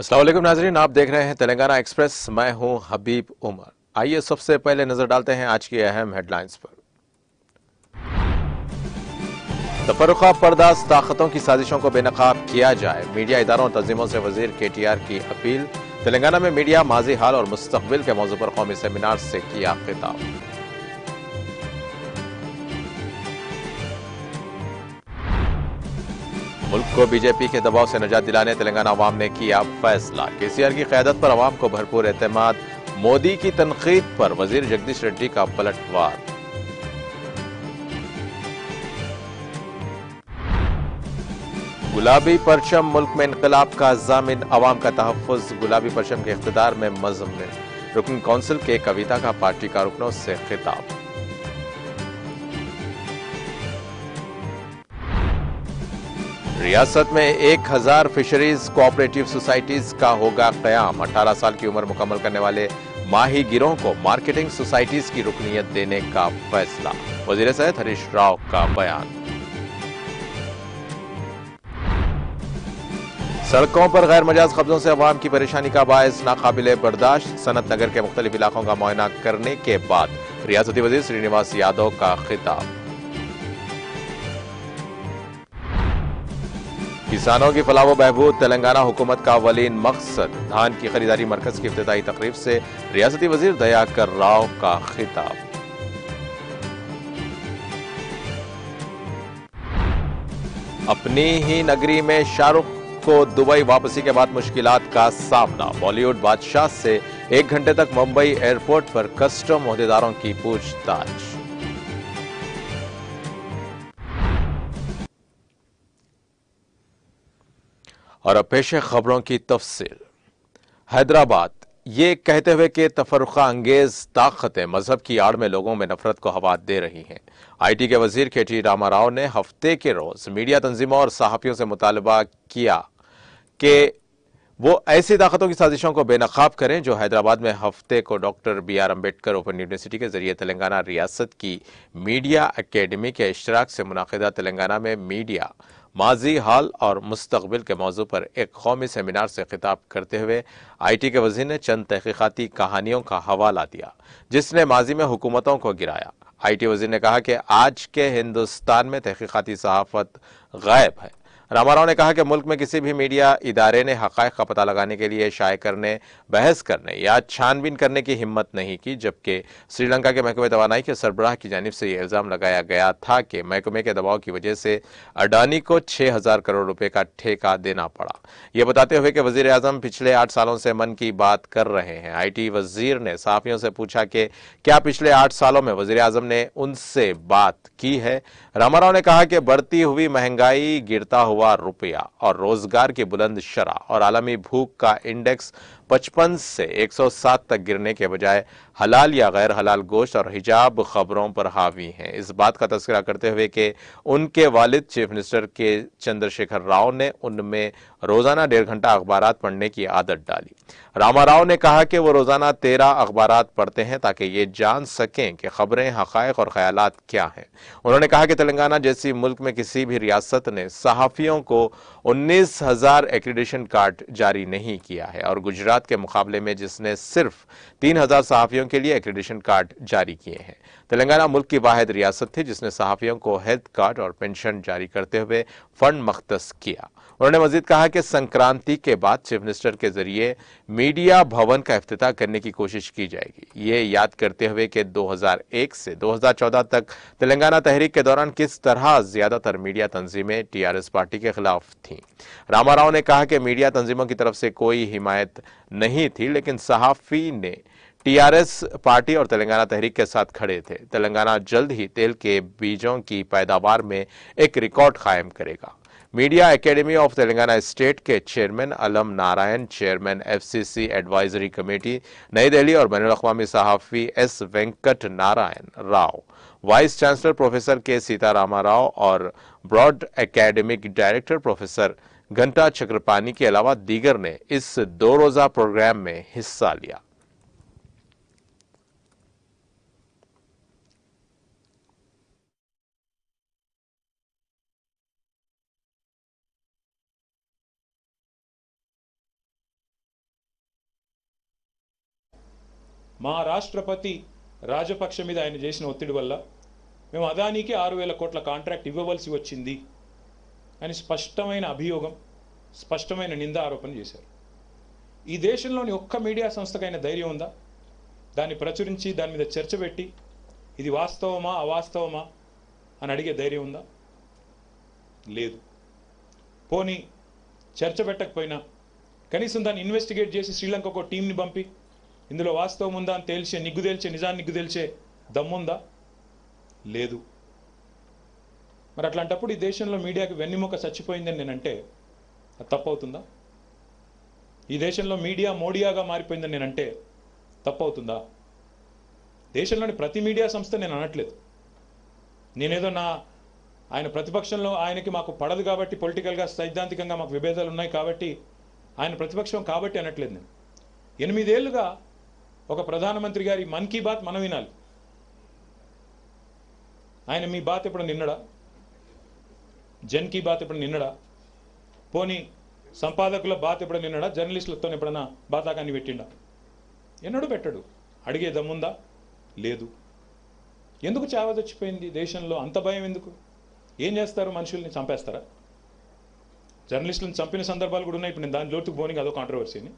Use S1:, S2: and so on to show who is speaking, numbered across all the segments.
S1: असलम नाजरीन आप देख रहे हैं तेलंगाना एक्सप्रेस मैं हूं हबीब उमर आइए सबसे पहले नजर डालते हैं आज की अहम हेडलाइंस पर तफरखा पर्दाज ताकतों की साजिशों को बेनकाब किया जाए मीडिया इदारों तंजीमों से वजीर के टी आर की अपील तेलंगाना में मीडिया माजी हाल और मुस्तबिल के मौजू पर कौमी सेमिनार से किया खिताब को बीजेपी के दबाव से नजात दिलाने तेलंगाना अवाम ने किया फैसला केसीआर की क्यादत पर अवाम को भरपूर एतम मोदी की तनकीद पर वजीर जगदीश रेड्डी का पलटवार गुलाबी परचम मुल्क में इनकलाब का जामिन अवाम का तहफ़ गुलाबी परचम के इकतदार में मजम रुकन कौंसिल के कविता का पार्टी कारकुनों से खिताब रियासत में एक हजार फिशरीज कोऑपरेटिव सोसाइटीज का होगा क्याम 18 साल की उम्र मुकम्मल करने वाले माही गिरोह को मार्केटिंग सोसाइटीज की रुकनीत देने का फैसला वजीर सहित हरीश राव का बयान सड़कों पर गैर मजाज कब्जों से अवाम की परेशानी का बायस नाकाबिल बर्दाश्त सनत नगर के मुख्तलिफ इलाकों का मुआयना करने के बाद रियासती वजीर श्रीनिवास यादव का खिताब किसानों की फलाह बहबूद तेलंगाना हुकूमत का वलीन मकसद धान की खरीदारी मरकज की इब्तदाई तकरीब से रियासती वजीर दयाकर राव का खिताब अपनी ही नगरी में शाहरुख को दुबई वापसी के बाद मुश्किल का सामना बॉलीवुड बादशाह से एक घंटे तक मुंबई एयरपोर्ट पर कस्टम अहदेदारों की पूछताछ और अब पेश खबरों की तफसील हैदराबाद ये कहते हुए कि तफरखा अंगेज ताकतें मजहब की आड़ में लोगों में नफरत को हवा दे रही हैं आई टी के वजीर के टी रामा राव ने हफ्ते के रोज मीडिया तंजीमों और सहाफ़ियों से मुतालबा किया कि वो ऐसी ताकतों की साजिशों को बेनकाब करें जो हैदराबाद में हफ्ते को doctor B R Ambedkar open university के जरिए तेलंगाना रियासत की मीडिया अकेडमी के अश्तराक से मुनदा तेलंगाना में मीडिया माजी हाल और मुस्तबिल के मौजू पर एक कौमी सेमिनार से खिताब करते हुए आई टी के वजीर ने चंद तहकीकती कहानियों का हवाला दिया जिसने माजी में हुकूमतों को गिराया आई टी वजीर ने कहा कि आज के हिंदुस्तान में तहकीकती सहाफत गायब है रामाराव ने कहा कि मुल्क में किसी भी मीडिया इदारे ने हक़ का पता लगाने के लिए शाये करने बहस करने या छानबीन करने की हिम्मत नहीं की जबकि श्रीलंका के महकमे तोानाई के सरबराह की जानब से यह इल्ज़ाम लगाया गया था कि महकमे के दबाव की वजह से अडानी को छः हज़ार करोड़ रुपये का ठेका देना पड़ा ये बताते हुए कि वजीर अजम पिछले आठ सालों से मन की बात कर रहे हैं आई टी वजीर ने साफियों से पूछा कि क्या पिछले आठ सालों में वजीर अजम ने उनसे बात की है रामाराव ने कहा कि बढ़ती हुई महंगाई गिरता हुआ हुआ रुपया और रोजगार की बुलंद शरा और आलमी भूख का इंडेक्स पचपन से एक सौ सात तक गिरने के बजाय हलाल या गैर हलाल गोश्त और हिजाब खबरों पर हावी हैं इस बात का तस्करा करते हुए कि उनके वालिद चीफ मिनिस्टर के चंद्रशेखर राव ने उनमें रोज़ाना डेढ़ घंटा अखबार पढ़ने की आदत डाली रामा राव ने कहा कि वो रोज़ाना तेरह अखबार पढ़ते हैं ताकि ये जान सकें कि खबरें हक़ और ख्याल क्या हैं उन्होंने कहा कि तेलंगाना जैसी मुल्क में किसी भी रियासत ने सहाफ़ियों को उन्नीस हज़ार एक्रीडेशन कार्ड जारी नहीं किया है और गुजरात गुजरात के मुकाबले में जिसने सिर्फ तीन हजार सहाफ़ियों के लिए एक्रेडिशन कार्ड जारी किए हैं तेलंगाना मुल्क की वाद रियासत थी जिसने सहाफ़ियों को हेल्थ कार्ड और पेंशन जारी करते हुए फंड मख्त किया उन्होंने मजीद कहा कि संक्रांति के बाद चीफ मिनिस्टर के जरिए मीडिया भवन का अफ्तः करने की कोशिश की जाएगी ये याद करते हुए कि 2001 से 2014 तक तेलंगाना तहरीक के दौरान किस तरह ज्यादातर मीडिया तंजीमें टीआरएस पार्टी के खिलाफ थीं रामा राव ने कहा कि मीडिया तंजीमों की तरफ से कोई हिमायत नहीं थी लेकिन सहाफ़ी ने टीआरएस पार्टी और तेलंगाना तहरीक के साथ खड़े थे तेलंगाना जल्द ही तेल के बीजों की पैदावार में एक रिकॉर्ड कायम करेगा media academy of Telangana state के chairman Alam Narayan chairman FCC advisory committee New Delhi और बैन अवी सहाफ़ी S Venkat Narayan Rao vice chancellor professor K Sitarama Rao और ब्रॉड एकेडमिक डायरेक्टर प्रोफेसर घंटा चक्रपानी के अलावा दीगर ने इस दो रोज़ा प्रोग्राम में हिस्सा लिया
S2: మా రాష్ట్రపతి రాజపక్ష మీద ఆయన చేసిన ఒత్తిడి వల్ల మేము అదానికి ఆరు వేల కోట్ల కాంట్రాక్ట్ ఇవ్వవలసి వచ్చింది అని స్పష్టమైన అభియోగం స్పష్టమైన నింద ఆరోపణ చేశారు ఈ దేశంలోని ఒక్క మీడియా సంస్థకైన ధైర్యం ఉందా దాన్ని ప్రచురించి దాని మీద చర్చ పెట్టి ఇది వాస్తవమా అవాస్తవమా అని అడిగే ధైర్యం ఉందా లేదు పోనీ చర్చ పెట్టకపోయినా కనీసం దాన్ని ఇన్వెస్టిగేట్ చేసి శ్రీలంకకు టీంని పంపి ఇందులో వాస్తవం ఉందా అని తేల్చే నిగ్గు తేల్చే నిజాన్ని నిగ్గు తేల్చే దమ్ముందా లేదు మరి అట్లాంటప్పుడు ఈ దేశంలో మీడియాకి వెన్నెముక చచ్చిపోయిందని నేనంటే అది తప్పవుతుందా ఈ దేశంలో మీడియా మోడియాగా మారిపోయిందని నేనంటే తప్పవుతుందా దేశంలోని ప్రతి మీడియా సంస్థ నేను అనట్లేదు నేనేదో నా ఆయన ప్రతిపక్షంలో ఆయనకి మాకు పడదు కాబట్టి పొలిటికల్గా సైద్ధాంతికంగా మాకు విభేదాలు ఉన్నాయి కాబట్టి ఆయన ప్రతిపక్షం కాబట్టి అనట్లేదు నేను ఎనిమిదేళ్లుగా ఒక ప్రధానమంత్రి గారి మన్ కీ బాత్ మనం వినాలి ఆయన మీ బాత్ ఇప్పుడు నిన్నడా జన్ కీ బాత్ ఇప్పుడు నిన్నడా పోనీ సంపాదకుల బాత్ ఇప్పుడు నిన్నడా జర్నలిస్టులతో ఎప్పుడన్నా బాతాకాన్ని పెట్టిండా ఎన్నడూ పెట్టడు అడిగే దమ్ముందా లేదు ఎందుకు చావ చచ్చిపోయింది దేశంలో అంత భయం ఎందుకు ఏం చేస్తారు మనుషుల్ని చంపేస్తారా జర్నలిస్టులను చంపిన సందర్భాలు కూడా ఉన్నాయి ఇప్పుడు నేను దాని లోతుకు పోనీ అదో కాంట్రవర్సీని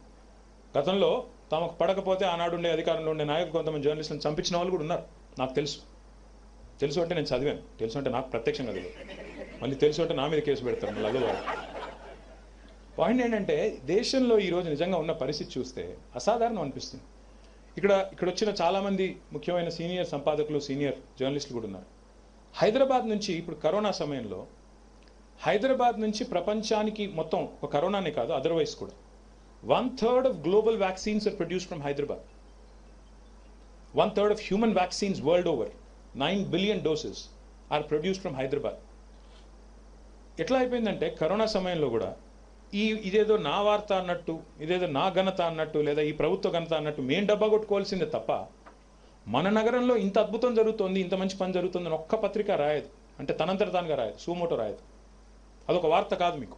S2: గతంలో తమకు పడకపోతే ఆనాడు ఉండే అధికారంలో ఉండే నాయకులు కొంతమంది జర్నలిస్టులను చంపించిన వాళ్ళు కూడా ఉన్నారు నాకు తెలుసు తెలుసు అంటే నేను చదివాను తెలుసు అంటే నాకు ప్రత్యక్షంగా తెలియదు మళ్ళీ తెలుసు అంటే నా మీద కేసు పెడతారు మళ్ళీ పాయింట్ ఏంటంటే దేశంలో ఈరోజు నిజంగా ఉన్న పరిస్థితి చూస్తే అసాధారణం అనిపిస్తుంది ఇక్కడ ఇక్కడ వచ్చిన చాలామంది ముఖ్యమైన సీనియర్ సంపాదకులు సీనియర్ జర్నలిస్టులు కూడా ఉన్నారు హైదరాబాద్ నుంచి ఇప్పుడు కరోనా సమయంలో హైదరాబాద్ నుంచి ప్రపంచానికి మొత్తం ఒక కరోనానే కాదు అదర్వైజ్ కూడా one third of global vaccines are produce from Hyderabad one third of human vaccines world over nine billion doses are produce from Hyderabad ఎట్లా అయిపోయిందంటే కరోనా సమయంలో కూడా ఈ ఇదేదో నా వార్త అన్నట్టు ఇదేదో నా ఘనత అన్నట్టు లేదా ఈ ప్రభుత్వ ఘనత అన్నట్టు మేం డబ్బా కొట్టుకోవాల్సిందే తప్ప మన నగరంలో ఇంత అద్భుతం జరుగుతోంది ఇంత మంచి పని జరుగుతుందని ఒక్క పత్రిక రాయదు అంటే తనంతర తానుగా రాయదు సూమోటో రాయదు అదొక వార్త కాదు మీకు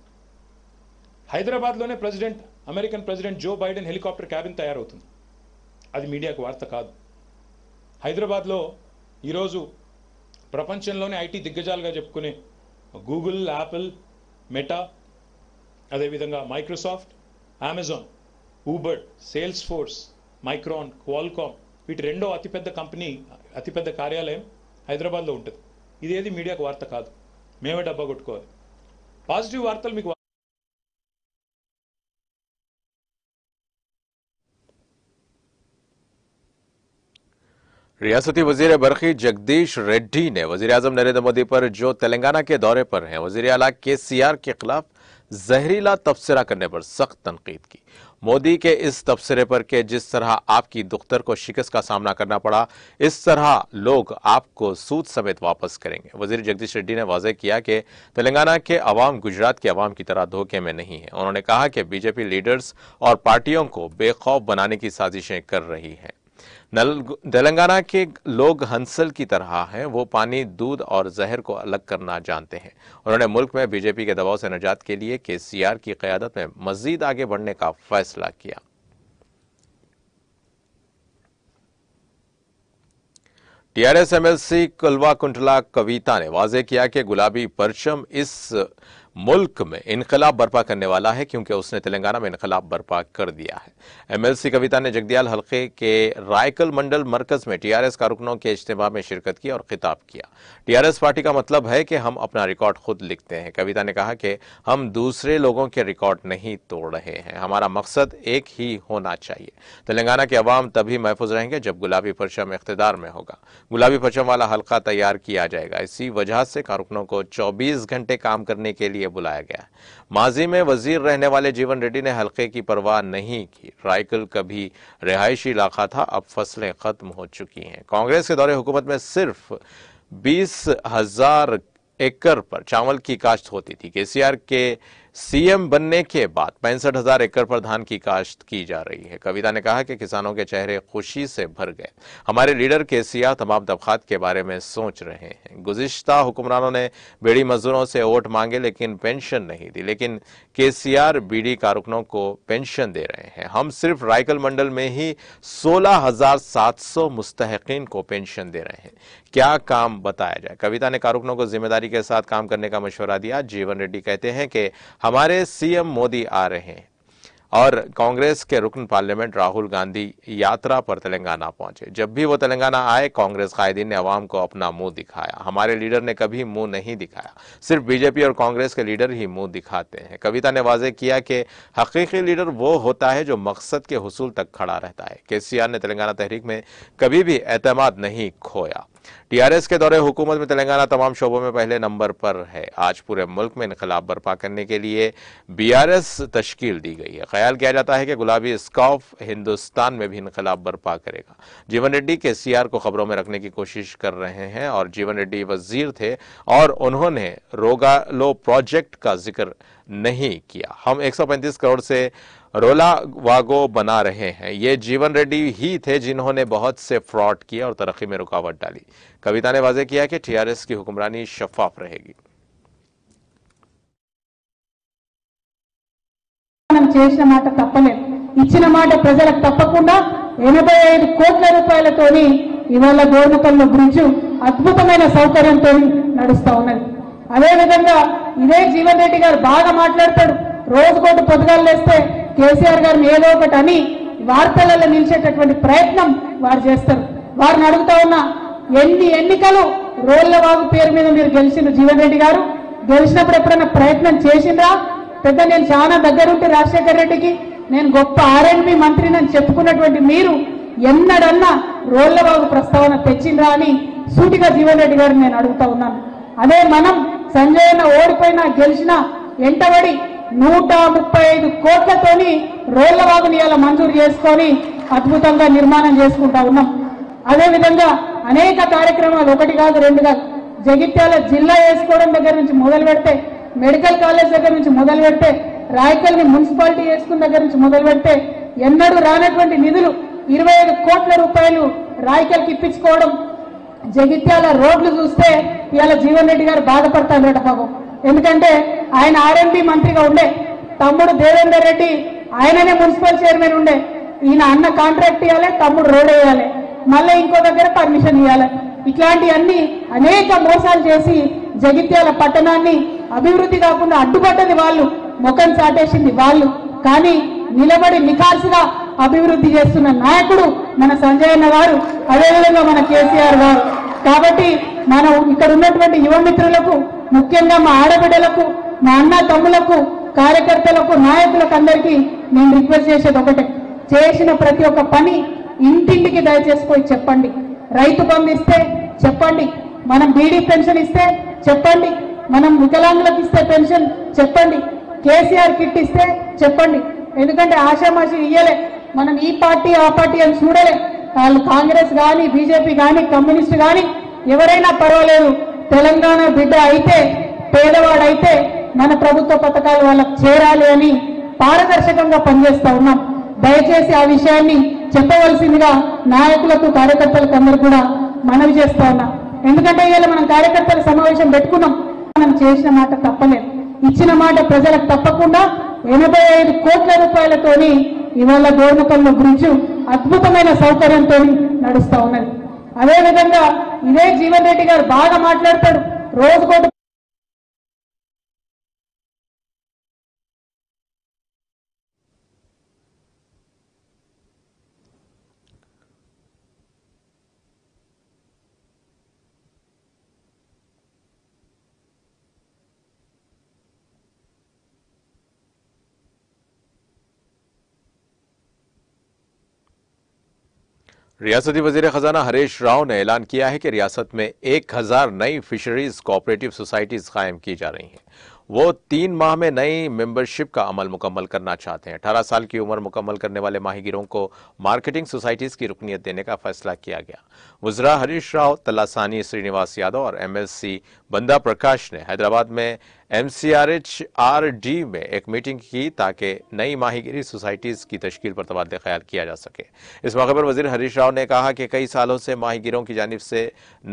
S2: హైదరాబాద్లోనే president American president Joe Biden helicopter cabin తయారవుతుంది అది మీడియాకు వార్త కాదు హైదరాబాద్లో ఈరోజు ప్రపంచంలోనే ఐటీ దిగ్గజాలుగా చెప్పుకునే గూగుల్ యాపిల్ మెటా అదేవిధంగా Microsoft Amazon Uber Salesforce Micron Qualcomm వీటి రెండో అతిపెద్ద కంపెనీ అతిపెద్ద కార్యాలయం హైదరాబాద్లో ఉంటుంది ఇదేది మీడియాకు వార్త కాదు మేమే డబ్బా కొట్టుకోవాలి పాజిటివ్ వార్తలు మీకు
S1: रियासती वजीर बरखी जगदीश रेड्डी ने वजी अजम नरेंद्र मोदी पर जो तेलंगाना के दौरे पर हैं वजीर अला के सी आर के खिलाफ जहरीला तबसरा करने पर सख्त तनकीद की मोदी के इस तबसरे पर के जिस तरह आपकी दुख्तर को शिकस्त का सामना करना पड़ा इस तरह लोग आपको सूद समेत वापस करेंगे वजीर जगदीश रेड्डी ने वाजह किया कि तेलंगाना के अवाम गुजरात के अवाम की तरह धोखे में नहीं है उन्होंने कहा कि बीजेपी लीडर्स और पार्टियों को बेखौफ बनाने की साजिशें कर रही हैं तेलंगाना के लोग हंसल की तरह हैं वो पानी दूध और जहर को अलग करना जानते हैं उन्होंने मुल्क में बीजेपी के दबाव से निजात के लिए के सी आर की क्यादत में मजीद आगे बढ़ने का फैसला किया टीआरएस एमएलसी कुलवा कुंटला कविता ने वाजे किया कि गुलाबी परचम इस मुल्क में इनकलाब बर्पा करने वाला है क्योंकि उसने तेलंगाना में इनकलाब बर्पा कर दिया है एमएलसी कविता ने जगदियाल हल्के के रायकल मंडल मरकज में टीआरएस कारकुनों के इज्तम में शिरकत की और खिताब किया टीआरएस पार्टी का मतलब है कि हम अपना रिकॉर्ड खुद लिखते हैं कविता ने कहा कि हम दूसरे लोगों के रिकॉर्ड नहीं तोड़ रहे हैं हमारा मकसद एक ही होना चाहिए तेलंगाना के अवाम तभी महफूज रहेंगे जब गुलाबी परचम इकतदार में होगा गुलाबी परचम वाला हल्का तैयार किया जाएगा इसी वजह से कारकुनों को चौबीस घंटे काम करने के लिए लिए बुलाया गया माजी में वजीर रहने वाले जीवन रेड्डी ने हल्के की परवाह नहीं की रायकल कभी रिहायशी इलाका था अब फसलें खत्म हो चुकी हैं कांग्रेस के दौरे हुकूमत में सिर्फ बीस हजार एकड़ पर चावल की काश्त होती थी केसीआर के सीएम बनने के बाद पैंसठ हजार एकड़ पर धान की काश्त की जा रही है कविता ने कहा कि किसानों के चेहरे खुशी से भर गए हमारे लीडर के सिया तमाम दफात के बारे में सोच रहे हैं गुजश्ता हुक्मरानों ने बेड़ी मजदूरों से वोट मांगे लेकिन पेंशन नहीं दी लेकिन के सी आर बीडी कारकुनों को पेंशन दे रहे हैं हम सिर्फ रायकल मंडल में ही सोलह हजार सात सौ मुस्तकिन को पेंशन दे रहे हैं क्या काम बताया जाए कविता ने कारकुनों को जिम्मेदारी के साथ काम करने का मशवरा दिया जीवन रेड्डी कहते हैं कि हमारे सीएम मोदी आ रहे हैं और कांग्रेस के रुकन पार्लियामेंट राहुल गांधी यात्रा पर तेलंगाना पहुंचे जब भी वो तेलंगाना आए कांग्रेस कायदीन ने अवाम को अपना मुंह दिखाया हमारे लीडर ने कभी मुंह नहीं दिखाया सिर्फ बीजेपी और कांग्रेस के लीडर ही मुंह दिखाते हैं कविता ने वाजे किया कि हकीकी लीडर वो होता है जो मकसद के हसूल तक खड़ा रहता है के ने तेलंगाना तहरीक में कभी भी एतमाद नहीं खोया टीआरएस के दौरे हुकूमत में तेलंगाना तमाम शोबों में पहले नंबर पर है आज पूरे मुल्क में इनकलाब बर्पा करने के लिए बीआरएस तश्कील दी गई है ख्याल किया जाता है कि गुलाबी स्कॉफ हिंदुस्तान में भी इनकलाब बर्पा करेगा जीवन रेड्डी के सीआर को खबरों में रखने की कोशिश कर रहे हैं और जीवन रेड्डी वजीर थे और उन्होंने रोगालो प्रोजेक्ट का जिक्र नहीं किया हम 135 करोड़ से रोला वागो बना रहे हैं ये जीवन रेड्डी ही थे जिन्होंने बहुत से फ्रॉड किए और तरक्की में रुकावट डाली कविता ने वाजे किया कि टीआरएस की हुक्मरानी शफाफ रहेगी
S3: अदे विधा इवे जीवन रेडी गाड़ता रोजगोट पदगा కేసీఆర్ గారిని ఏదో ఒకటి అని వార్తలలో నిలిచేటటువంటి ప్రయత్నం వారు చేస్తారు వారిని అడుగుతా ఉన్న ఎన్ని ఎన్నికలు రోల్ల బాబు పేరు మీద మీరు గెలిచిన జీవన్ రెడ్డి గారు గెలిచినప్పుడు ఎప్పుడైనా ప్రయత్నం చేసిండ్రా పెద్ద నేను చాలా దగ్గరుంటే రాజశేఖర రెడ్డికి నేను గొప్ప ఆర్ఎండ్బి మంత్రిని అని చెప్పుకున్నటువంటి మీరు ఎన్నడన్నా రోళ్లబాబు ప్రస్తావన తెచ్చిండ్రా అని సూటిగా జీవన్ రెడ్డి గారిని నేను అడుగుతా ఉన్నాను అదే మనం సంజయ్ ఓడిపోయినా గెలిచినా ఎంటబడి నూట ముప్పై ఐదు కోట్లతోని రోళ్ల ఇలా మంజూరు చేసుకొని అద్భుతంగా నిర్మాణం చేసుకుంటా ఉన్నాం అదేవిధంగా అనేక కార్యక్రమాలు ఒకటి కాదు రెండు కాదు జగిత్యాల జిల్లా వేసుకోవడం దగ్గర నుంచి మొదలు పెడితే మెడికల్ కాలేజ్ దగ్గర నుంచి మొదలు పెడితే రాయకల్ని మున్సిపాలిటీ వేసుకున్న దగ్గర నుంచి మొదలు పెడితే ఎన్నడూ రానటువంటి నిధులు ఇరవై ఐదు కోట్ల రూపాయలు రాయకల్కి ఇప్పించుకోవడం జగిత్యాల రోడ్లు చూస్తే ఇవాళ జీవన్ రెడ్డి గారు బాధపడతారు బాబు ఎందుకంటే ఆయన ఆర్ఎంపీ మంత్రిగా ఉండే తమ్ముడు దేవేందర్ రెడ్డి ఆయననే మున్సిపల్ చైర్మన్ ఉండే ఈయన అన్న కాంట్రాక్ట్ ఇవ్వాలి తమ్ముడు రోడ్ వేయాలి మళ్ళీ ఇంకో దగ్గర పర్మిషన్ ఇవ్వాలి ఇట్లాంటివన్నీ అనేక మోసాలు చేసి జగిత్యాల పట్టణాన్ని అభివృద్ధి కాకుండా అడ్డుపడ్డది వాళ్ళు ముఖం చాటేసింది వాళ్ళు కానీ నిలబడి నికాసిగా అభివృద్ధి చేస్తున్న నాయకుడు మన సంజయ్ అన్న గారు అదేవిధంగా మన కేసీఆర్ గారు కాబట్టి మనం ఇక్కడ ఉన్నటువంటి యువ మిత్రులకు ముఖ్యంగా మా ఆడబిడ్డలకు మా అన్న తమ్ములకు కార్యకర్తలకు నాయకులకు అందరికీ నేను రిక్వెస్ట్ చేసేది ఒకటే చేసిన ప్రతి ఒక్క పని ఇంటింటికి దయచేసి చెప్పండి రైతు పంపిస్తే ఇస్తే చెప్పండి మనం బీడీ పెన్షన్ ఇస్తే చెప్పండి మనం వికలాంగులకు ఇస్తే పెన్షన్ చెప్పండి కేసీఆర్ కిట్ ఇస్తే చెప్పండి ఎందుకంటే ఆషామాషి ఇయ్యలే మనం ఈ పార్టీ ఆ పార్టీ అని చూడలే వాళ్ళు కాంగ్రెస్ కానీ బీజేపీ కానీ కమ్యూనిస్ట్ కానీ ఎవరైనా పర్వాలేదు తెలంగాణ బిడ్డ అయితే పేదవాడైతే మన ప్రభుత్వ పథకాలు వాళ్ళకు చేరాలి అని పారదర్శకంగా పనిచేస్తా ఉన్నాం దయచేసి ఆ విషయాన్ని చెప్పవలసిందిగా నాయకులకు కార్యకర్తలకు అందరూ కూడా మనవి చేస్తా ఉన్నాం ఎందుకంటే ఇవాళ మనం కార్యకర్తల సమావేశం పెట్టుకున్నాం మనం చేసిన మాట తప్పలేదు ఇచ్చిన మాట ప్రజలకు తప్పకుండా ఎనభై ఐదు కోట్ల రూపాయలతోని ఇవాళ గోర్ముఖంలో గురించి అద్భుతమైన సౌకర్యంతో నడుస్తూ ఉన్నది
S2: అదేవిధంగా ఇదే జీవన్ రెడ్డి గారు బాగా మాట్లాడతాడు
S3: రోజుకోటి
S1: रियासती वजीर खजाना हरीश राव ने ऐलान किया है कि रियासत में एक हजार नई फिशरीज कोऑपरेटिव सोसाइटीज कायम की जा रही हैं वो तीन माह में नई मेंबरशिप का अमल मुकम्मल करना चाहते हैं अठारह साल की उम्र मुकम्मल करने वाले माहिगिरों को मार्केटिंग सोसाइटीज़ की रुकनीत देने का फैसला किया गया वजरा हरीश राव तलासानी श्रीनिवास यादव और एमएससी बंदा प्रकाश ने हैदराबाद में एमसीआरएचआरडी में एक मीटिंग की ताकि नई माहिगिरी सोसाइटीज़ की तश्ल पर तबादले ख्याल किया जा सके इस मौके पर वजीर हरीश राव ने कहा कि कई सालों से माहिगिरों की जानब से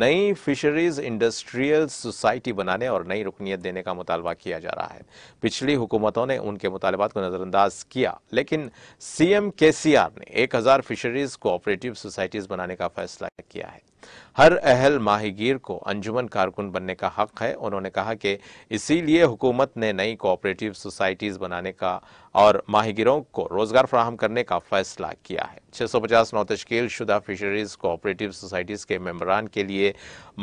S1: नई फिशरीज इंडस्ट्रियल सोसाइटी बनाने और नई रुकनीत देने का मुतालबा किया जा रहा है पिछली हुकूमतों ने उनके मुतालबात को नज़रअंदाज किया लेकिन सी एम के सी आर ने एक हज़ार फिशरीज कोऑपरेटिव सोसाइटीज़ बनाने का फैसला किया है हर अहल माहिगीर को अंजुमन कारकुन बनने का हक है उन्होंने कहा कि इसीलिए हुकूमत ने नई कोऑपरेटिव सोसाइटीज़ बनाने का और माहिगीरों को रोज़गार फ्राहम करने का फैसला किया है 650 नौ तश्कील शुदा फिशरीज़ कोऑपरेटिव सोसाइटीज़ के मेम्बरान के लिए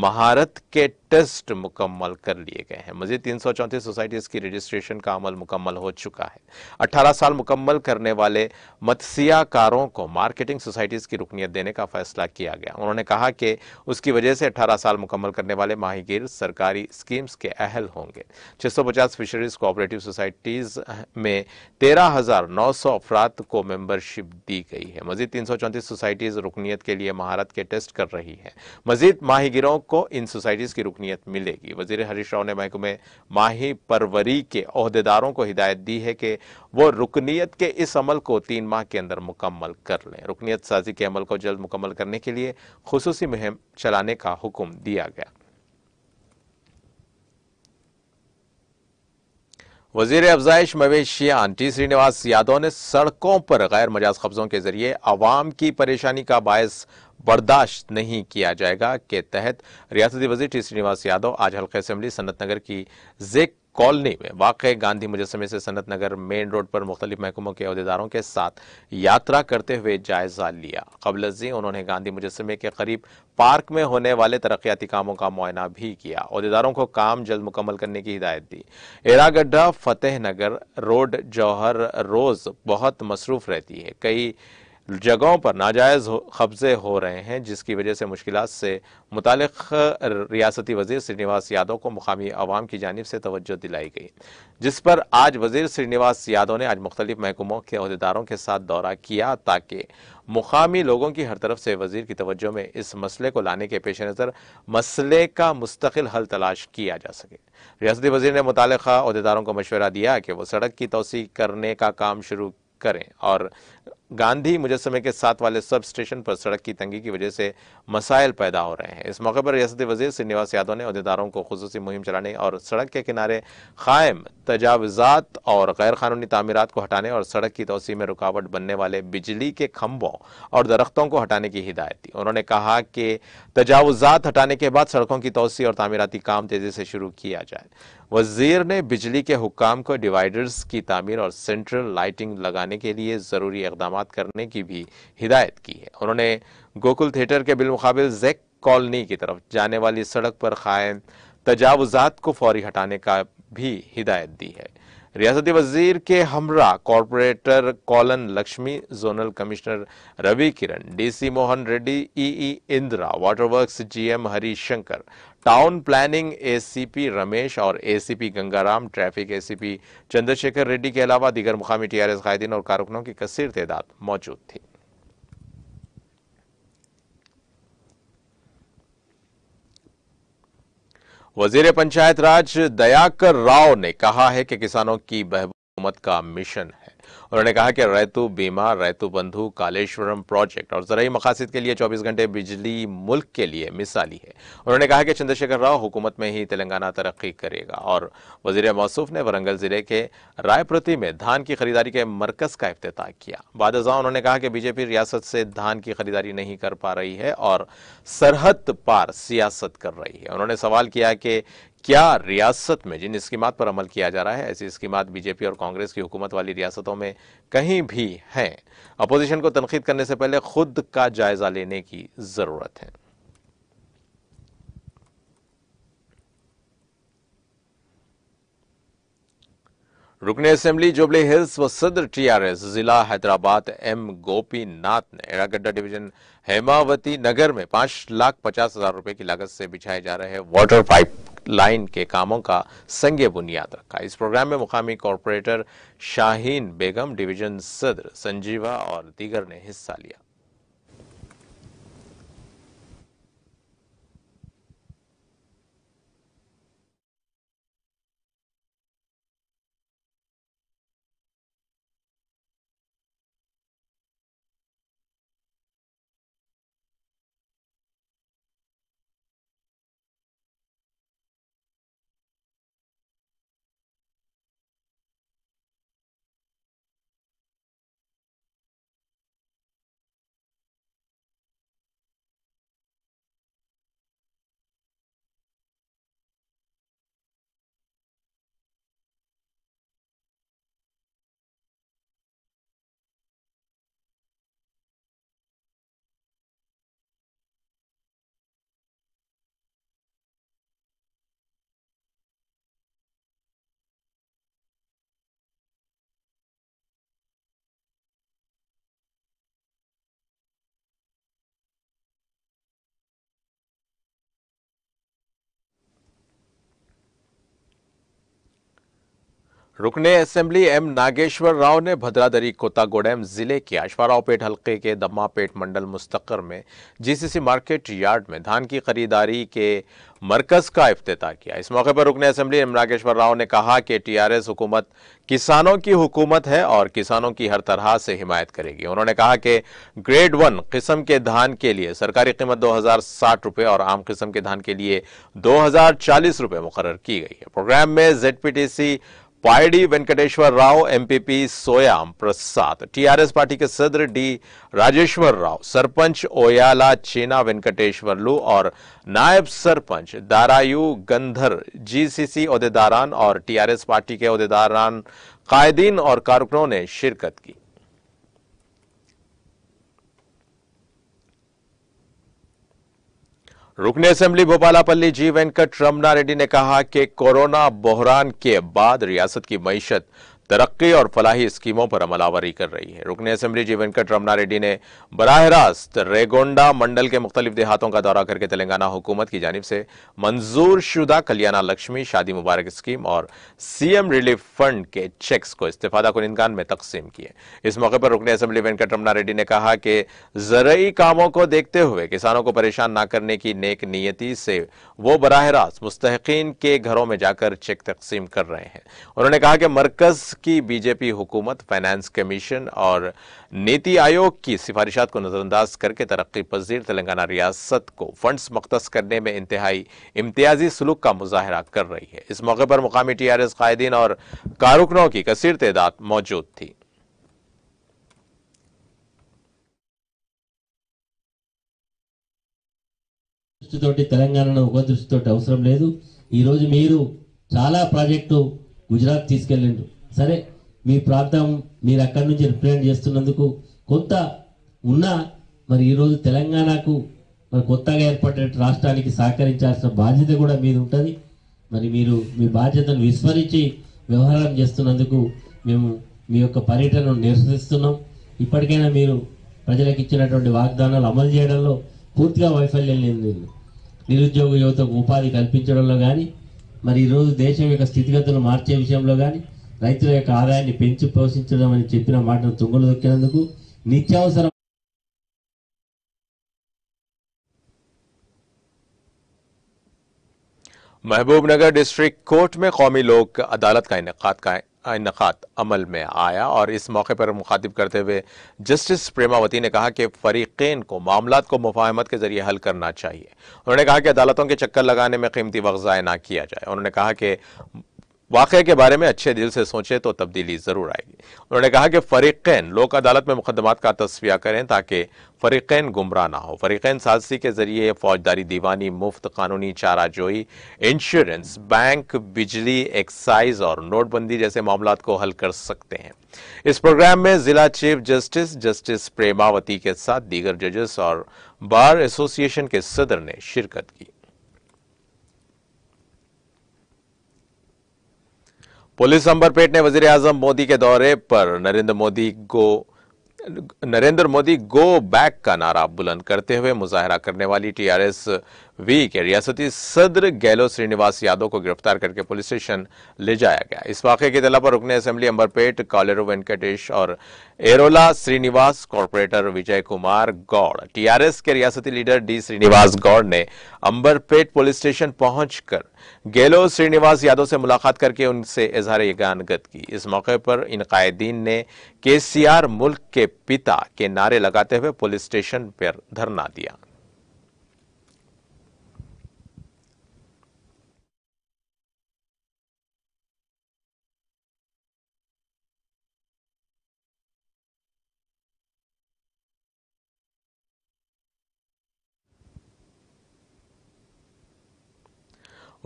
S1: महारत के टेस्ट मुकम्मल कर लिए गए हैं मजीद तीन सौ चौंतीस सोसाइटीज़ की रजिस्ट्रेशन का अमल मुकम्मल हो चुका है अठारह साल मुकम्मल करने वाले मत्स्याकारों को मार्केटिंग सोसाइटीज़ की रुकनीत देने का फैसला किया गया उन्होंने कहा कि उसकी वजह से 18 साल मुकम्मल करने वाले माहिगीर सरकारी स्कीम्स के अहल होंगे 650 फिशरीज कोऑपरेटिव सोसाइटीज़ में 13,900 हज़ार नौ सौ अफराद को मेंबरशिप दी गई है मजीद तीन सौ चौंतीस सोसाइटीज़ रुकनीत के लिए महारत के टेस्ट कर रही है मजीद माहिगीरों को इन सोसाइटीज़ की रुकनीत मिलेगी वजीर हरीश राव ने महकमे माही परवरी के अहदेदारों को हिदायत दी है कि वो रुकनीत के इस अमल को तीन माह के अंदर मुकम्मल कर लें रुकनीत साजी के अमल को जल्द मुकम्मल करने के लिए खसूसी मुहिम चलाने का हुक्म दिया गया वजीर अफजाइश मवेशियान टी श्रीनिवास यादव ने सड़कों पर गैर मजाज कब्जों के जरिए आवाम की परेशानी का बायस बर्दाश्त नहीं किया जाएगा के तहत रियासती वजीर टी श्रीनिवास यादव आज हल्के असम्बली सन्नत नगर की जिक कॉलोनी में वाक़ गांधी मुजस्मे से सनत नगर मेन रोड पर मुख्तलिफ महकमों के अहदेदारों के साथ यात्रा करते हुए जायजा लिया कबल उन्होंने गांधी मुजस्मे के करीब पार्क में होने वाले तरक्याती कामों का मुआयना भी किया अहदेदारों को काम जल्द मुकम्मल करने की हिदायत दी एरागड्ढा फतेह नगर रोड जौहर रोज़ बहुत मसरूफ रहती है कई जगहों पर नाजायज़ कब्ज़े हो रहे हैं जिसकी वजह से मुश्किल से मुतल रियासती वजीर श्रीनिवास यादव को मुकामी अवाम की जानब से तोज्जो दिलाई गई जिस पर आज वजी श्रीनिवास यादव ने आज मुख्तलिफ महकमों के अहदेदारों के साथ दौरा किया ताकि मुकामी लोगों की हर तरफ से वजीर की तवज्जो में इस मसले को लाने के पेश नज़र मसले का मुस्तकिल हल तलाश किया जा सके रियाती वजीर ने मुतलदारों को मशवरा दिया कि वो सड़क की तोसी करने का काम शुरू करें और गांधी मुजस्मे के साथ वाले सब स्टेशन पर सड़क की तंगी की वजह से मसाइल पैदा हो रहे हैं इस मौके पर रियासती वजीर श्रीनिवास यादव ने अहदेदारों को खसूस मुहिम चलाने और सड़क के किनारे कायम तजावजात और गैर कानूनी तमीरत को हटाने और सड़क की तोसी में रुकावट बनने वाले बिजली के खम्भों और दरख्तों को हटाने की हिदायत दी उन्होंने कहा कि तजावजात हटाने के बाद सड़कों की तोसी और तमीराती काम तेज़ी से शुरू किया जाए वजीर ने बिजली के हुक्म को डिवाइडर्स की तमीर और सेंट्रल लाइटिंग लगाने के लिए ज़रूरी इकदाम करने की भी हिदायत की है उन्होंने गोकुल थिएटर के बिलमुकाबिल जैक कॉलोनी की तरफ जाने वाली सड़क पर कायम तजावजात को फौरी हटाने का भी हिदायत दी है रियासती वजीर के हमरा corporator Kolan Lakshmi zonal commissioner Ravi Kiran DC Mohan Reddy EE Indira waterworks GM Harish Shankar town planning ACP Ramesh और ACP Gangaram traffic ACP Chandrashekar Reddy के अलावा दीगर मुकामी टीआरएस कायदीन और कारकुनों की कसीर तदाद मौजूद थी वजीर पंचायत राज दयाकर राव ने कहा है कि किसानों की बहबूमत का मिशन उन्होंने कहा कि रैतु बीमा रैतु बंधु कालेश्वरम प्रोजेक्ट और जरिए मकासद के लिए चौबीस घंटे बिजली मुल्क के लिए मिसाली है उन्होंने कहा कि चंद्रशेखर राव हुकूमत में ही तेलंगाना तरक्की करेगा और वजीर मौसूफ ने वरंगल जिले के रायप्रति में धान की खरीदारी के मरकज का अफ्ताह किया बाद उन्होंने कहा कि बीजेपी रियासत से धान की खरीदारी नहीं कर पा रही है और सरहद पार सियासत कर रही है उन्होंने सवाल किया कि क्या रियासत में जिन स्कीमत पर अमल किया जा रहा है ऐसी स्कीमत बीजेपी और कांग्रेस की हुकूमत वाली रियासतों में कहीं भी हैं अपोजिशन को तनखीद करने से पहले खुद का जायजा लेने की ज़रूरत है रुकने असेंबली जुबली हिल्स व सदर टीआरएस जिला हैदराबाद एम गोपीनाथ ने एड़ागड्डा डिवीजन हेमावती नगर में पांच लाख पचास हजार रुपए की लागत से बिछाए जा रहे वाटर पाइप लाइन के कामों का संग बुनियाद रखा इस प्रोग्राम में मुकामी कॉरपोरेटर शाहीन बेगम डिवीजन सदर संजीवा और दीगर ने हिस्सा लिया रुकने असेंबली एम नागेश्वर राव ने भद्रादरी कोतागोडैम जिले के पेट हलके के दम्मापेट मंडल मुस्तकर में जीसीसी मार्केट यार्ड में धान की खरीदारी के मरकज का अफ्त किया इस मौके पर रुकने असेंबली एम नागेश्वर राव ने कहा कि टीआरएस हुकूमत किसानों की हुकूमत है और किसानों की हर तरह से हिमायत करेगी उन्होंने कहा कि ग्रेड वन किस्म के धान के लिए सरकारी कीमत दो हजार साठ और आम किस्म के धान के लिए दो हजार चालीस रुपए मुकर की गई है प्रोग्राम में Z P T C Paidi Venkateshwar Rao MPP Soyam Prasad TRS party के सदर डी राजेश्वर राव सरपंच ओयाला चेना वेंकटेश्वर लू और नायब सरपंच दारायू गंधर जीसीसी अहदेदारान और टीआरएस पार्टी के अहदेदारान कायदीन और कारकुनों ने शिरकत की रुकने असेंबली भोपालापल्ली जी वेंकट रमना रेड्डी ने कहा कि कोरोना बहरान के बाद रियासत की मीशत तरक्की और फलाही स्कीमों पर अमलावरी कर रही है रुकने असेंबली जी वेंकट रमना रेड्डी ने बरह रास्त रेगोंडा मंडल के मुख्तलिफ देहातों का दौरा करके तेलंगाना हुकूमत की जानब से मंजूर शुदा कल्याणा लक्ष्मी शादी मुबारक स्कीम और सीएम रिलीफ फंड के चेक्स को इस्तीफादा कुनिंदगान में तकसीम किए इस मौके पर रुकने असेंबली वेंकट रमना रेड्डी ने कहा कि जरूरी कामों को देखते हुए किसानों को परेशान न करने की ने नेक नीयती से वो बरह रास्त मुस्तकिन के घरों में जाकर चेक तकसीम कर रहे हैं उन्होंने कहा कि मरकज़ की बीजेपी हुकूमत फाइनेंस कमीशन और नीति आयोग की सिफारिशात को नज़रअंदाज करके तरक्की पजीर तेलंगाना रियासत को फंड्स मख्तस करने में इंतहाई इम्तियाजी सलूक का मुजाहरा कर रही है इस मौके पर मुकामी टी आर एस कायदीन और कारकुनों की कसर तदाद मौजूद थी దృష్టితోటి తెలంగాణను ఉపదృష్టితోటి అవసరం లేదు ఈరోజు మీరు చాలా ప్రాజెక్టు గుజరాత్ తీసుకెళ్ళిండు సరే మీ ప్రాంతం మీరు అక్కడి నుంచి రిప్రజెంట్ చేస్తున్నందుకు కొంత ఉన్నా మరి ఈరోజు తెలంగాణకు మరి కొత్తగా ఏర్పడిన రాష్ట్రానికి సహకరించాల్సిన బాధ్యత కూడా మీద ఉంటుంది మరి మీరు మీ బాధ్యతను విస్మరించి వ్యవహారం చేస్తున్నందుకు మేము మీ యొక్క పర్యటనను నిరసిస్తున్నాం ఇప్పటికైనా మీరు ప్రజలకు ఇచ్చినటువంటి వాగ్దానాలు అమలు చేయడంలో పూర్తిగా వైఫల్యం లేదు నిరుద్యోగ యువతకు ఉపాధి కల్పించడంలో కానీ మరి ఈరోజు దేశం యొక్క స్థితిగతులు మార్చే విషయంలో కానీ రైతుల యొక్క ఆదాయాన్ని పెంచి పోషించడం అని చెప్పిన మాటను తుంగులు
S2: దొక్కినందుకు నిత్యావసర
S1: महबूबनगर डिस्ट्रिक्ट कोर्ट में कौमी लोक अदालत का इनका इनका अमल में आया और इस मौके पर मुखातिब करते हुए जस्टिस प्रेमावती ने कहा कि फ़रीक़ें को मामला को मुफाहमत के ज़रिए हल करना चाहिए उन्होंने कहा कि अदालतों के चक्कर लगाने में कीमती वक्त ज़ाय ना किया जाए उन्होंने कहा कि वाक़े के बारे में अच्छे दिल से सोचें तो तब्दीली ज़रूर आएगी उन्होंने कहा कि फ़रीक़ैन लोक अदालत में मुकदमात का तस्विया करें ताकि फ़रीक़ैन गुमराह ना हो फ़रीक़ैन साजिशी के ज़रिए फ़ौजदारी दीवानी मुफ्त कानूनी चारा जोई इंश्योरेंस बैंक बिजली एक्साइज और नोटबंदी जैसे मामला को हल कर सकते हैं इस प्रोग्राम में ज़िला चीफ जस्टिस जस्टिस प्रेमावती के साथ दीगर जजेस और बार एसोसिएशन के सदर ने शिरकत की पुलिस अंबरपेट ने वजीर आजम मोदी के दौरे पर नरेंद्र मोदी को नरेंद्र मोदी गो बैक का नारा बुलंद करते हुए मुजाहरा करने वाली टीआरएस वीक रियासती सदर गैलो श्रीनिवास यादव को गिरफ्तार करके पुलिस स्टेशन ले जाया गया इस वाक्य की तला पर रुकने असेंबली अंबरपेट कॉलेरो वेंकटेश और एरोला श्रीनिवास कॉरपोरेटर विजय कुमार गौड़ टीआरएस के रियासती लीडर डी श्रीनिवास गौड़ ने अंबरपेट पुलिस स्टेशन पहुंचकर गैलो श्रीनिवास यादव से मुलाकात करके उनसे इजहार यगानगत की इस मौके पर इन कायदीन ने केसीआर मुल्क के पिता के नारे लगाते हुए पुलिस स्टेशन पर धरना दिया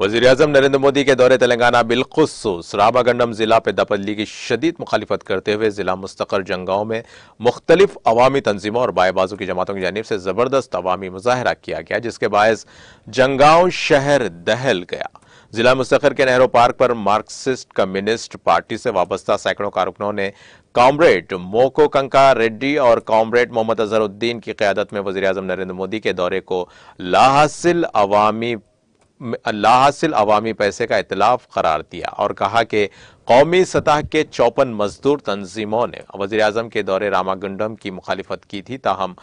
S1: वजीर अजम नरेंद्र मोदी के दौरे तेलंगाना बिलखसूस रामागंडम जिला पे दपल्ली की शदीद मुखालफत करते हुए जिला मुस्तकर जंगाओं में मुख्तलिफ अवामी तंजीमों और बाएबाजों की जमातों की जानब से ज़बरदस्त अवामी मुजाहरा किया गया जिसके बायस जंगाओं शहर दहल गया जिला मुस्तकर के नेहरू पार्क पर मार्क्सिस्ट कम्युनिस्ट पार्टी से वाबस्ता सैकड़ों कारकुनों ने कॉमरेड मोको कंका रेड्डी और कॉमरेड मोहम्मद अजहरुद्दीन की क्यादत में वजी अजम नरेंद्र मोदी के दौरे को लाहासिल अवामी अल्लाह हासिल अवामी पैसे का इतलाफ करार दिया और कहा कि कौमी सतह के चौपन मजदूर तंजीमों ने वजी अजम के दौरे रामागुंडम की मुखालफत की थी ताहम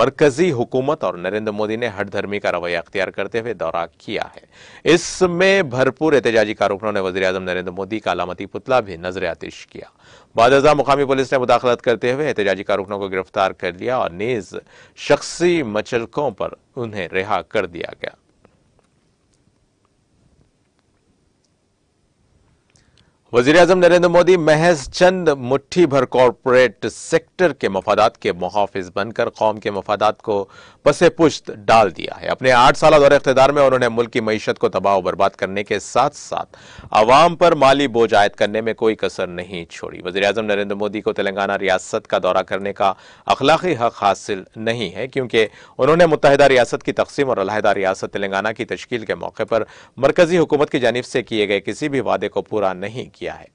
S1: मरकजी हुकूमत और नरेंद्र मोदी ने हर धर्मी का रवैया अख्तियार करते हुए दौरा किया है इसमें भरपूर एहतजाजी कारोपनों ने वजी अजम नरेंद्र मोदी का अलामती पुतला भी नजर आतिश किया बादजा मुकामी पुलिस ने मुदाखलत करते हुए एहतजाजी कारोपनों को गिरफ्तार कर लिया और नीज शख्सी मचलकों पर उन्हें रिहा कर दिया गया वजीर अजम नरेंद्र मोदी महज चंद मुट्ठी भर कॉरपोरेट सेक्टर के मफादात के मुहाफ़ बनकर कौम के मफादात को पसे पुश्त डाल दिया है अपने आठ साल दौरे इकतदार में उन्होंने मुल्क की मीशत को तबाह बर्बाद करने के साथ साथ आवाम पर माली बोझ आयद करने में कोई कसर नहीं छोड़ी वजी अजम नरेंद्र मोदी को तेलंगाना रियासत का दौरा करने का अखलाकी हक हासिल नहीं है क्योंकि उन्होंने मुतहदा रियासत की तकसीम और अलहदा रियासत तेलंगाना की तश्ील के मौके पर मरकजी हुकूमत की जानब से किए गए किसी भी वादे को पूरा नहीं किया किया है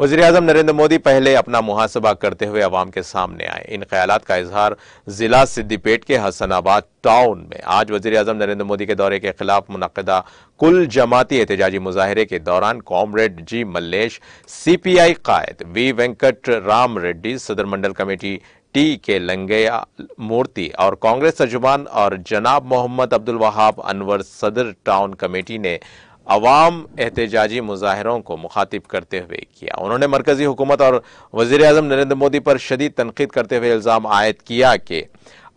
S1: वजी अजम नरेंद्र मोदी पहले अपना मुहासबा करते हुए अवाम के सामने आए इन ख्याल का इजहार जिला सिद्दीपेट के हसनाबाद टाउन में आज वजी अजम नरेंद्र मोदी के दौरे के खिलाफ मुनदा कुल जमाती एहतजाजी मुजाहरे के दौरान comrade G Mallesh C P I कायद वी वेंकट राम रेड्डी सदर मंडल कमेटी टी के लंगैया मूर्ति और कांग्रेस तर्जुमान और जनाब मोहम्मद अब्दुल वहाब अनवर सदर टाउन कमेटी ने अवाम एहतजाजी मुजाहरों को मुखातिब करते हुए किया उन्होंने मरकजी हुकूमत और वजीर अजम नरेंद्र मोदी पर शदीद तनकीद करते हुए इल्ज़ाम आयद किया कि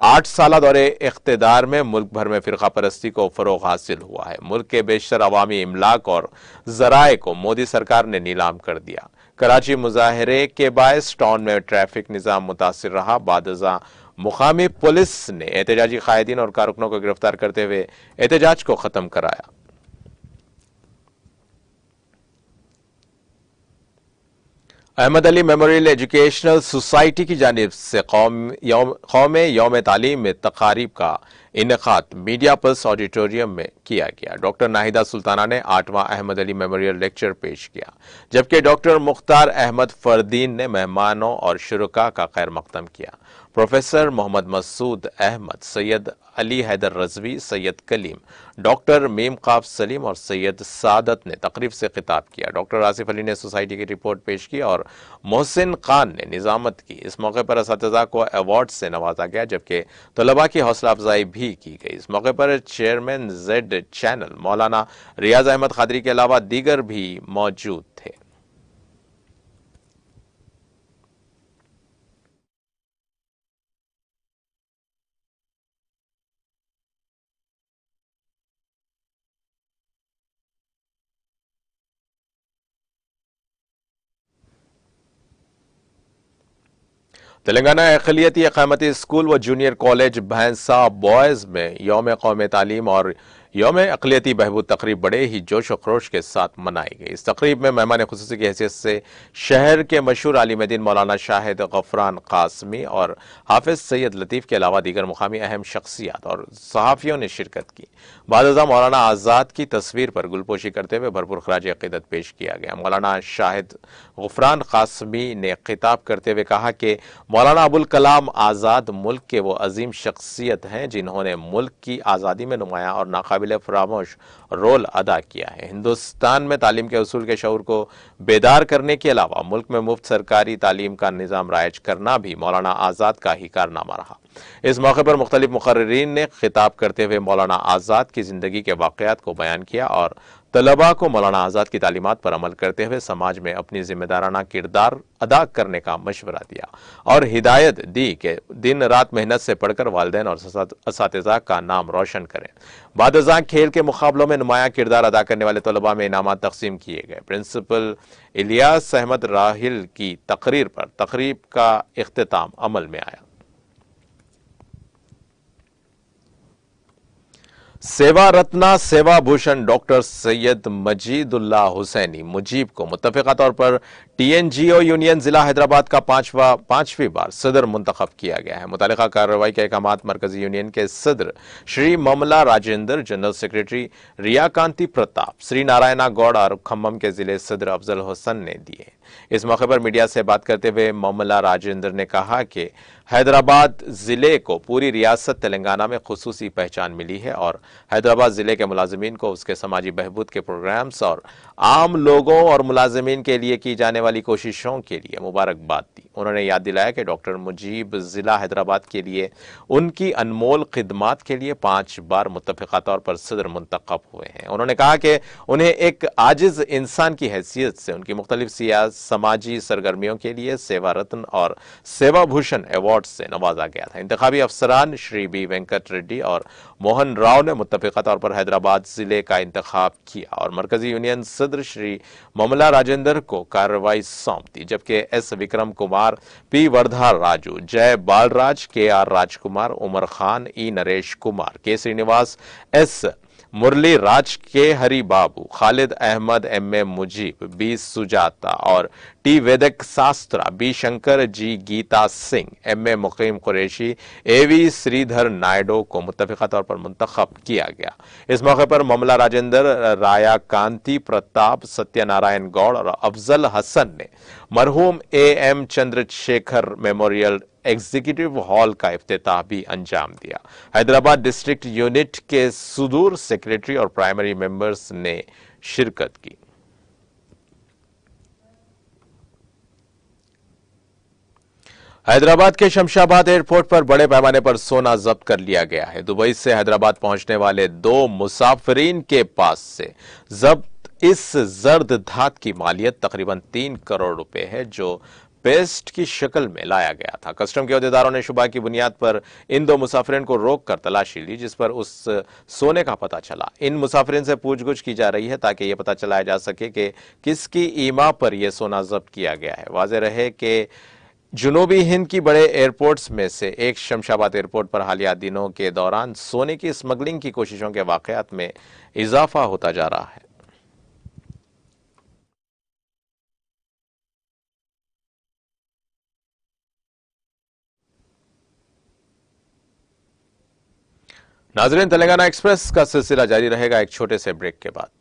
S1: आठ साल दौरे इकतदार में मुल्क भर में फ़िरका परस्ती को फ़रोग हासिल हुआ है मुल्क के बेशर अवामी इमलाक और जराये को मोदी सरकार ने नीलाम कर दिया कराची मुजाहरे के बायस टाउन में ट्रैफिक निज़ाम मुतासर रहा बाद मुकामी पुलिस ने एहतजाजी कायदीन और कारकुनों को गिरफ्तार करते हुए एहतजाज को ख़त्म कराया Ahmed Ali memorial educational society की जानब से कौम यौम, कौम यौम तालीम में तकारीब का इनका मीडिया पल्स ऑडिटोरियम में किया गया डॉक्टर नाहिदा सुल्ताना ने आठवां अहमद अली मेमोरियल लेक्चर पेश किया जबकि डॉक्टर मुख्तार अहमद फरदीन ने मेहमानों और शुरुका का खैर मकदम किया प्रोफेसर मोहम्मद मसूद अहमद सैयद अली हैदर रजवी सैयद कलीम डॉक्टर मीम काफ सलीम और सैयद सादत ने तकरीब से खिताब किया डॉक्टर आसिफ अली ने सोसाइटी की रिपोर्ट पेश की और मोहसिन खान ने निज़ामत की इस मौके पर इस को अवार्ड से नवाजा गया जबकि तलबा की हौसला अफजाई भी भी की गई इस मौके पर चेयरमैन जेड चैनल मौलाना रियाज अहमद खादरी के अलावा दीगर भी मौजूद तेलंगाना अखिलियती अकामती स्कूल व जूनियर कॉलेज भैंसा बॉयज़ में योम कौम तालीम और योम अकलीती बहबूद तकरीब बड़े ही जोश व खरोश के साथ मनाई गई इस तकरीब में मेहमान खसूसी की हैसियत से शहर के मशहूर आलिम दिन मौलाना शाहिद गफरान कासमी और हाफिज सैयद लतीफ़ के अलावा दीगर मुकामी अहम शख्सियात और सहाफ़ियों ने शिरकत की बाद मौलाना आज़ाद की तस्वीर पर गुलपोशी करते हुए भरपूर खराज अकीदत पेश किया गया मौलाना शाहिद गफरान कासमी ने खिताब करते हुए कहा कि मौलाना अबुल कलाम आज़ाद मुल्क के वो अजीम शख्सियत हैं जिन्होंने मुल्क की आज़ादी में नुमाया और नाखा नाकबिल फरामोश रोल अदा किया है हिंदुस्तान में तालीम के असूल के शौर को बेदार करने के अलावा मुल्क में मुफ्त सरकारी तालीम का निज़ाम रायज करना भी मौलाना आज़ाद का ही कारनामा रहा इस मौके पर मुख्तलिफ मुकर्रीन ने खिताब करते हुए मौलाना आज़ाद की ज़िंदगी के वाकयात को बयान किया और तलबा को मौलाना आज़ाद की तालीमत पर अमल करते हुए समाज में अपनी जिम्मेदाराना किरदार अदा करने का मशवरा दिया और हिदायत दी कि दिन रात मेहनत से पढ़कर वालदे और का नाम रोशन करें बाद खेल के मुकाबलों में नुमाया किरदार अदा करने वाले तलबा में इनाम तकसीम किए गए प्रिंसिपल इलियास अहमद राहल की तकरीर पर तकरीब का अख्ताम अमल में आया सेवा रत्ना सेवा भूषण डॉक्टर सैयद मजीदुल्ला हुसैनी मुजीब को मुतफ़ा तौर पर टीएनजीओ यूनियन जिला हैदराबाद का पांचवा पांचवी बार सदर मुंतखब किया गया है मुतल कार्रवाई के अहकाम मरकजी यूनियन के सदर श्री ममला राजेंद्र जनरल सेक्रेटरी रिया कांति प्रताप श्री नारायणा गौड़ और खम्भम के जिले सदर अफजल हुसन ने दिए इस मौके पर मीडिया से बात करते हुए ममला राजेंद्र ने कहा कि हैदराबाद जिले को पूरी रियासत तेलंगाना में खसूसी पहचान मिली है और हैदराबाद ज़िले के मुलाजमीन को उसके समाजी बहबूद के प्रोग्राम्स और आम लोगों और मुलाजमीन के लिए की जाने वाली कोशिशों के लिए मुबारकबाद दी उन्होंने याद दिलाया कि डॉक्टर मुजीब ज़िला हैदराबाद के लिए उनकी अनमोल खदमात के लिए पाँच बार मुतफ़ा तौर पर सदर मंतखब हुए हैं उन्होंने कहा कि उन्हें एक आजिज़ इंसान की हैसियत से उनकी मुख्तलिफ समाजी सरगर्मियों के लिए सेवा रत्न और सेवा भूषण अवार्ड से नवाजा गया था इंतबी अफसरान श्री बी वेंकट रेड्डी और मोहन राव ने मुतफ़ा तौर पर हैदराबाद ज़िले का इंतखब किया और मरकज़ी यूनियन सदर श्री ममला राजेंद्र को कार्रवाई सौंप दी जबकि S Vikram Kumar P Vardha Raju J Balraj K R Rajkumar Umar Khan E Naresh Kumar K Srinivas S Murali Raj K Hari Babu Khalid Ahmed M A Mujeeb B Sujata और T Vedak Shastra B Shankar G Geeta Singh M A Muqeem Qureshi A V Sridhar Naidu को मुतफ़ा तौर पर मुंतखब किया गया इस मौके पर ममला राजेंद्र राया कांति प्रताप सत्यनारायण गौड़ और अफजल हसन ने मरहूम A M Chandrashekar memorial executive hall का अफ्ताह भी अंजाम दिया हैदराबाद डिस्ट्रिक्ट यूनिट के सुदूर सेक्रेटरी और प्राइमरी मेंबर्स ने शिरकत की हैदराबाद के शमशाबाद एयरपोर्ट पर बड़े पैमाने पर सोना जब्त कर लिया गया है दुबई से हैदराबाद पहुंचने वाले दो मुसाफरीन के पास से जब्त इस जर्द धात की मालियत तकरीबन तीन करोड़ रुपए है जो पेस्ट की शक्ल में लाया गया था कस्टम के अहदेदारों ने शुबा की बुनियाद पर इन दो मुसाफिरन को रोक कर तलाशी ली जिस पर उस सोने का पता चला इन मुसाफिरन से गुछ की जा रही है ताकि यह पता चलाया जा सके कि किसकी ईमा पर यह सोना जब्त किया गया है वाज रहे कि जुनूबी हिंद की बड़े एयरपोर्ट्स में से एक शमशाबाद एयरपोर्ट पर हालिया दिनों के दौरान सोने की स्मगलिंग की कोशिशों के वाकयात में इजाफा होता जा रहा है नाजरीन तेलंगाना एक्सप्रेस का सिलसिला जारी रहेगा एक छोटे से ब्रेक के बाद